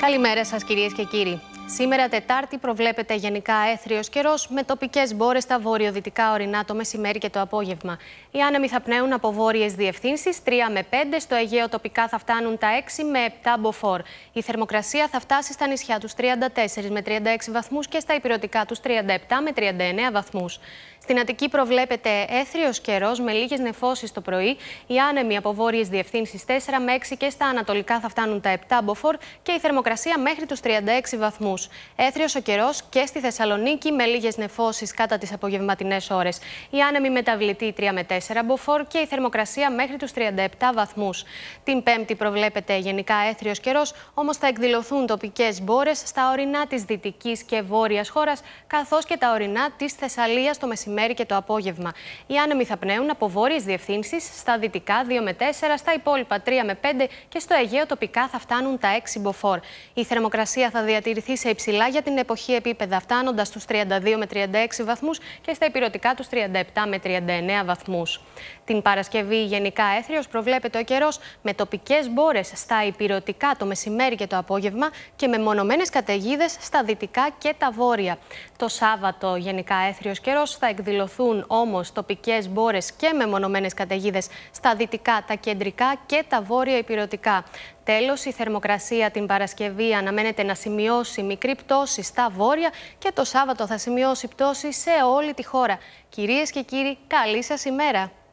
Καλημέρα σας, κυρίες και κύριοι. Σήμερα, Τετάρτη, προβλέπεται γενικά έθριος καιρός με τοπικές μπόρες στα βορειοδυτικά ορεινά το μεσημέρι και το απόγευμα. Οι άνεμοι θα πνέουν από βόρειες διευθύνσεις 3 με 5. Στο Αιγαίο τοπικά θα φτάνουν τα 6 με 7 μποφόρ. Η θερμοκρασία θα φτάσει στα νησιά τους 34 με 36 βαθμούς και στα υπηρετικά τους 37 με 39 βαθμούς. Στην Αττική προβλέπεται έθριος καιρός με λίγες νεφώσεις το πρωί. Οι άνεμοι από βόρειες διευθύνσεις 4 με 6 και στα ανατολικά θα φτάνουν τα 7 μποφόρ και η θερμοκρασία μέχρι τους 36 βαθμούς. Έθριος ο καιρός και στη Θεσσαλονίκη με λίγες νεφώσεις κατά τις απογευματινές ώρες. Η άνεμοι μεταβλητή 3 με 4 μποφόρ και η θερμοκρασία μέχρι τους 37 βαθμούς. Την Πέμπτη προβλέπεται γενικά έθριος καιρός, όμως θα εκδηλωθούν τοπικές μπόρες στα ορεινά της δυτικής και βόρειας χώρας καθώς και τα ορεινά της Θεσσαλίας το μεσημέρι μεσημέρι και το απόγευμα. Οι άνεμοι θα πνέουν από βόρειες διευθύνσεις στα δυτικά 2 με 4, στα υπόλοιπα 3 με 5 και στο Αιγαίο τοπικά θα φτάνουν τα 6 μποφόρ. Η θερμοκρασία θα διατηρηθεί σε υψηλά για την εποχή επίπεδα, φτάνοντας στους 32 με 36 βαθμούς και στα υπηρετικά τους 37 με 39 βαθμούς. Την Παρασκευή, γενικά έθριος προβλέπεται ο καιρός με τοπικές μπόρες στα υπηρετικά το μεσημέρι και το απόγευμα και με μονομένες καταιγίδες στα δυτικά και τα βόρεια. Το Σάββατο, γενικά έθριος καιρός θα εκδηλώσει εκδηλωθούν όμως τοπικές μπόρες και μεμονωμένες καταιγίδες στα δυτικά, τα κεντρικά και τα βόρεια υπηρετικά. Τέλος, η θερμοκρασία την Παρασκευή αναμένεται να σημειώσει μικρή πτώση στα βόρεια και το Σάββατο θα σημειώσει πτώση σε όλη τη χώρα. Κυρίες και κύριοι, καλή σας ημέρα.